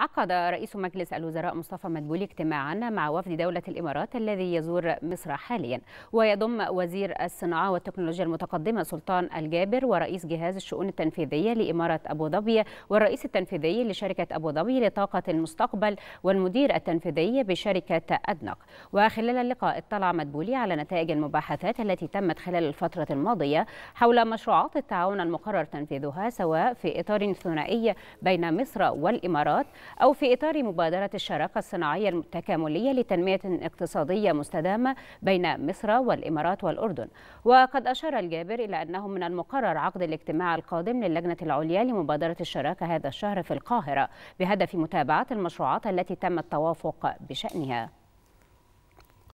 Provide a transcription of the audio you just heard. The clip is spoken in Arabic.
عقد رئيس مجلس الوزراء مصطفى مدبولي اجتماعا مع وفد دولة الإمارات الذي يزور مصر حاليا ويضم وزير الصناعة والتكنولوجيا المتقدمة سلطان الجابر ورئيس جهاز الشؤون التنفيذية لإمارة أبو ظبي والرئيس التنفيذي لشركة أبو ظبي لطاقة المستقبل والمدير التنفيذي بشركة أدنق وخلال اللقاء اطلع مدبولي على نتائج المباحثات التي تمت خلال الفترة الماضية حول مشروعات التعاون المقرر تنفيذها سواء في إطار ثنائي بين مصر والإمارات أو في إطار مبادرة الشراكة الصناعية التكاملية لتنمية اقتصادية مستدامة بين مصر والإمارات والأردن وقد أشار الجابر إلى أنه من المقرر عقد الاجتماع القادم للجنة العليا لمبادرة الشراكة هذا الشهر في القاهرة بهدف متابعة المشروعات التي تم التوافق بشأنها